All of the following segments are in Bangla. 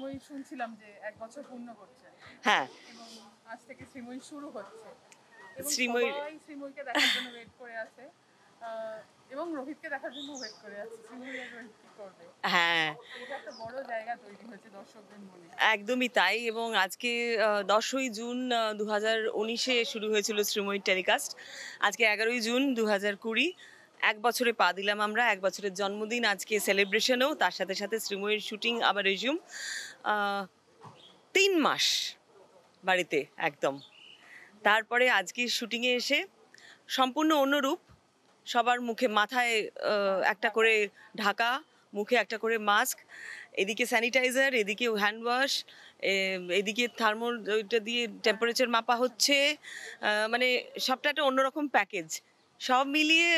শ্রীময়ী শুনছিলাম যে এক বছর পূর্ণ করছে হ্যাঁ আজ থেকে শ্রীময়ী শুরু হচ্ছে শ্রীময়ী শ্রীময়ীকে দেখার জন্য ওয়েট করে আছে এবং রোহিতকে দেখার জন্য ওয়েট করে আছে শ্রীময়ী আর রোহিত কি করবে হ্যাঁ একদমই তাই এবং আজকে দশই জুন দু হাজার উনিশে শুরু হয়েছিল শ্রীময়ীর টেলিকাস্ট আজকে এগারোই জুন দু হাজার কুড়ি এক বছরে পা দিলাম আমরা এক বছরের জন্মদিন আজকে সেলিব্রেশনও তার সাথে সাথে শ্রীময়ের শুটিং আবার রেজিউম তিন মাস বাড়িতে একদম তারপরে আজকে শুটিংয়ে এসে সম্পূর্ণ অন্যরূপ সবার মুখে মাথায় একটা করে ঢাকা মুখে একটা করে মাস্ক এদিকে স্যানিটাইজার এদিকে হ্যান্ড ওয়াশ এদিকে থার্মোল ওইটা দিয়ে টেম্পারেচার মাপা হচ্ছে মানে সবটা একটা অন্যরকম প্যাকেজ সব মিলিয়ে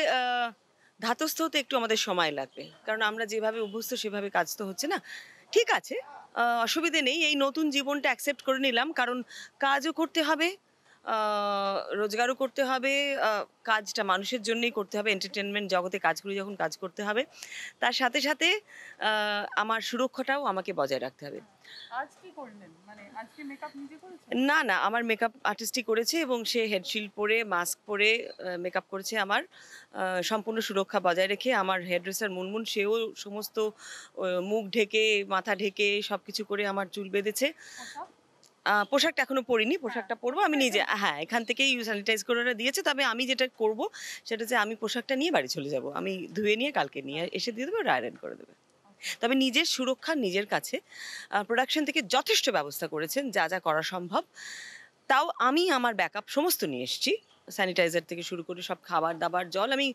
ধাতস্থ হতে একটু আমাদের সময় লাগবে কারণ আমরা যেভাবে অভ্যস্ত সেভাবে কাজ তো হচ্ছে না ঠিক আছে অসুবিধে নেই এই নতুন জীবনটা অ্যাকসেপ্ট করে নিলাম কারণ কাজও করতে হবে রোজগারও করতে হবে কাজটা মানুষের জন্যই করতে হবে এন্টারটেনমেন্ট জগতে কাজগুলো যখন কাজ করতে হবে তার সাথে সাথে আমার সুরক্ষাটাও আমাকে বজায় রাখতে হবে মানে না না আমার মেকআপ আর্টিস্টই করেছে এবং সে হেডশিল্ড পরে মাস্ক পরে মেকআপ করেছে আমার সম্পূর্ণ সুরক্ষা বজায় রেখে আমার হেয়ারড্রেসার মুনমুন সেও সমস্ত মুখ ঢেকে মাথা ঢেকে সব কিছু করে আমার চুল বেঁধেছে আচ্ছা, পোশাকটা এখনো পরিনি পোশাকটা হ্যাঁ, পরবো আমি নিজে হ্যাঁ এখান থেকেই স্যানিটাইজ করে ওরা দিয়েছে তবে আমি যেটা করব সেটা যে আমি পোশাকটা নিয়ে বাড়ি চলে যাব আমি ধুয়ে নিয়ে কালকে নিয়ে আচ্ছা। এসে দিয়ে দেবো ওরা আয়রন করে দেবে তবে নিজের সুরক্ষা নিজের কাছে প্রোডাকশন থেকে যথেষ্ট ব্যবস্থা করেছেন যা যা করা সম্ভব তাও আমি আমার ব্যাকআপ সমস্ত নিয়ে এসেছি স্যানিটাইজার থেকে শুরু করে সব খাবার দাবার জল আমি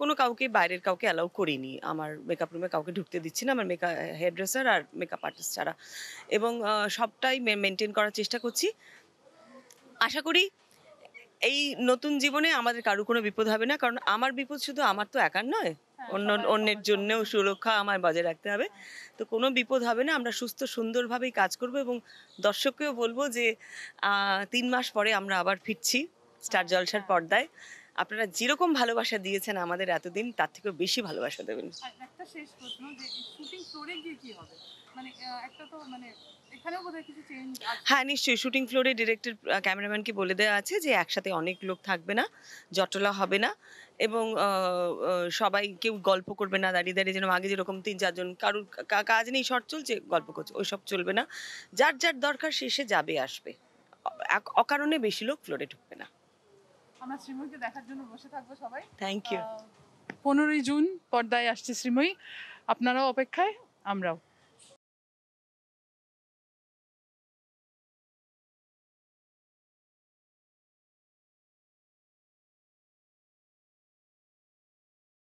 কোনো কাউকে বাইরের কাউকে অ্যালাউ করিনি আমার মেকআপ রুমে কাউকে ঢুকতে দিচ্ছি না আমার মেকআপ হেয়ার ড্রেসার আর মেকআপ আর্টিস্ট ছাড়া এবং সবটাই মেনটেন করার চেষ্টা করছি আশা করি এই নতুন জীবনে আমাদের কারো কোনো বিপদ হবে না কারণ আমার বিপদ শুধু আমার তো একার নয় হ্যাঁ, অন্য অন্যের জন্যেও সুরক্ষা আমার বজায় রাখতে হবে তো কোনো বিপদ হবে না আমরা সুস্থ সুন্দরভাবেই কাজ করব এবং দর্শককেও বলবো যে তিন মাস পরে আমরা আবার ফিরছি স্টার জলসার পর্দায় আপনারা যেরকম ভালোবাসা দিয়েছেন আমাদের এতদিন তার থেকেও বেশি ভালোবাসা দেবেন মানে, মানে হ্যাঁ নিশ্চয়ই শুটিং ফ্লোরে ডিরেক্টর ক্যামেরাম্যানকে বলে দেওয়া আছে যে একসাথে অনেক লোক থাকবে না জটলা হবে না এবং সবাই কেউ গল্প করবে না দাঁড়িয়ে দাঁড়িয়ে যেন আগে যেরকম তিন চারজন কারুর কাজ নেই শর্ট চলছে গল্প করছে ওই সব চলবে না যার যার দরকার সে সে যাবে আসবে অকারণে বেশি লোক ফ্লোরে ঢুকবে না আমরা শ্রীময়ীকে দেখার জন্য বসে থাকবো সবাই থ্যাংক ইউ পনেরোই জুন পর্দায় আসছে শ্রীময়ী আপনারাও অপেক্ষায় আমরাও